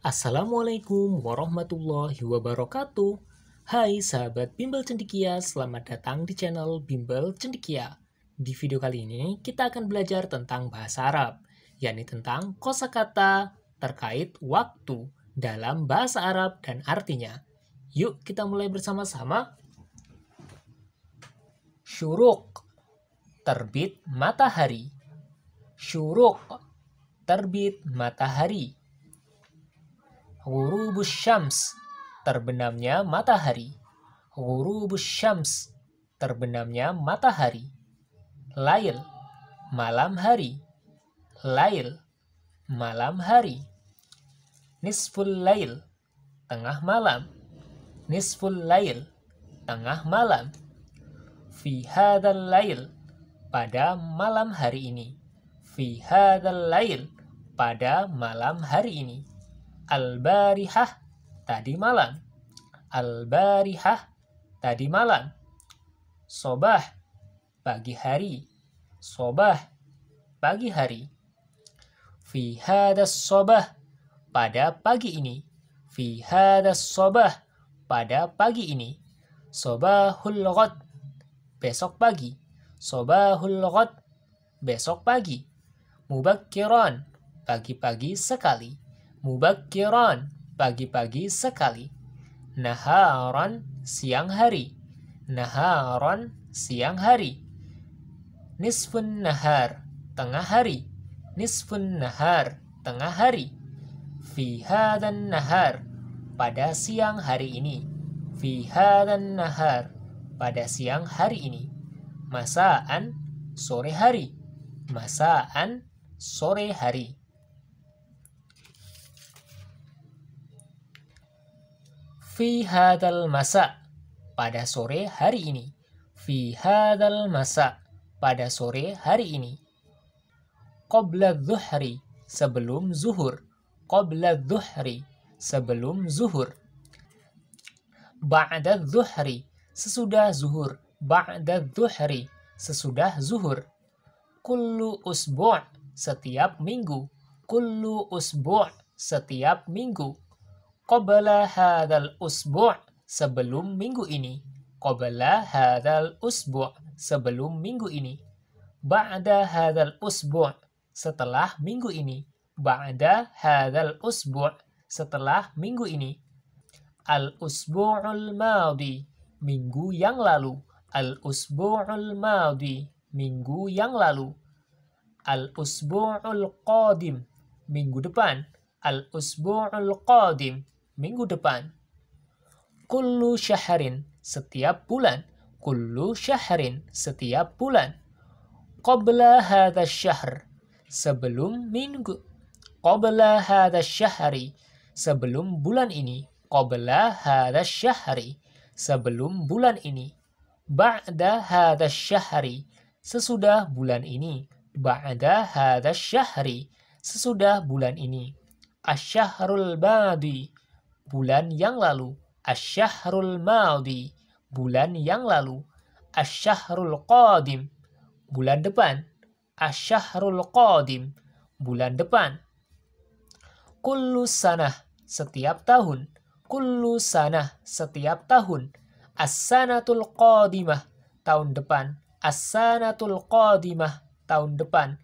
Assalamualaikum warahmatullahi wabarakatuh. Hai sahabat Bimbel Cendikia, selamat datang di channel Bimbel Cendikia. Di video kali ini kita akan belajar tentang bahasa Arab, yakni tentang kosakata terkait waktu dalam bahasa Arab dan artinya. Yuk kita mulai bersama-sama. Syuruk terbit matahari. Syuruk terbit matahari Ghurubus syams, terbenamnya matahari. Ghurubus syams, terbenamnya matahari. Lail, malam hari. Lail, malam hari. Nisful lail, tengah malam. Nisful lail, tengah malam. Fi hadal lail, pada malam hari ini. Fi hadal lail, pada malam hari ini al-barihah tadi malam. Al-barihah tadi malam. Sobah pagi hari. Sobah pagi hari. Fi hadas sobah pada pagi ini. Fi hadas sobah pada pagi ini. Sobahul ghad besok pagi. Sobahul ghad besok pagi. Mubakkiran pagi-pagi sekali mubakkiran, pagi-pagi sekali. Naharan, siang hari. Naharan, siang hari. Nisfun nahar, tengah hari. Nisfun nahar, tengah hari. Fi hadan nahar, pada siang hari ini. Fi hadan nahar, pada siang hari ini. Masaan, sore hari. Masaan, sore hari. fi hadal masa pada sore hari ini fi hadal masa pada sore hari ini qabla dhuhri sebelum zuhur qabla dhuhri sebelum zuhur ba'da dhuhri sesudah zuhur ba'da dhuhri sesudah zuhur kullu usbu' setiap minggu kullu usbu' setiap minggu qabla hadal usbu' sebelum minggu ini qabla hadal usbu' sebelum minggu ini ba'da hadzal usbu' setelah minggu ini ba'da hadzal usbu' setelah minggu ini al usbu'ul madi minggu yang lalu al usbu'ul madi minggu yang lalu al usbu'ul qadim minggu depan al usbu'ul qadim minggu depan. Kullu syahrin, setiap bulan. Kullu syahrin, setiap bulan. Qabla hadha syahr, sebelum minggu. Qabla hadha syahri, sebelum bulan ini. Qabla hadha syahri, sebelum bulan ini. Ba'da hadha syahri, sesudah bulan ini. Ba'da hadha syahri, sesudah bulan ini. Asyahrul badi, bulan yang lalu. Asyahrul maudi, bulan yang lalu. Asyahrul qadim, bulan depan. Asyahrul qadim, bulan depan. Kullu sanah, setiap tahun. Kullu sanah, setiap tahun. As-sanatul qadimah, tahun depan. As-sanatul qadimah, tahun depan.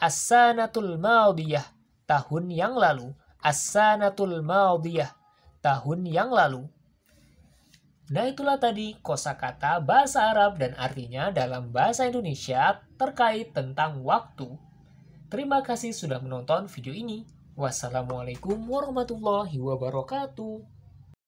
As-sanatul maudiyah, tahun yang lalu. As-sanatul maudiyah, tahun yang lalu. Nah, itulah tadi kosakata bahasa Arab dan artinya dalam bahasa Indonesia terkait tentang waktu. Terima kasih sudah menonton video ini. Wassalamualaikum warahmatullahi wabarakatuh.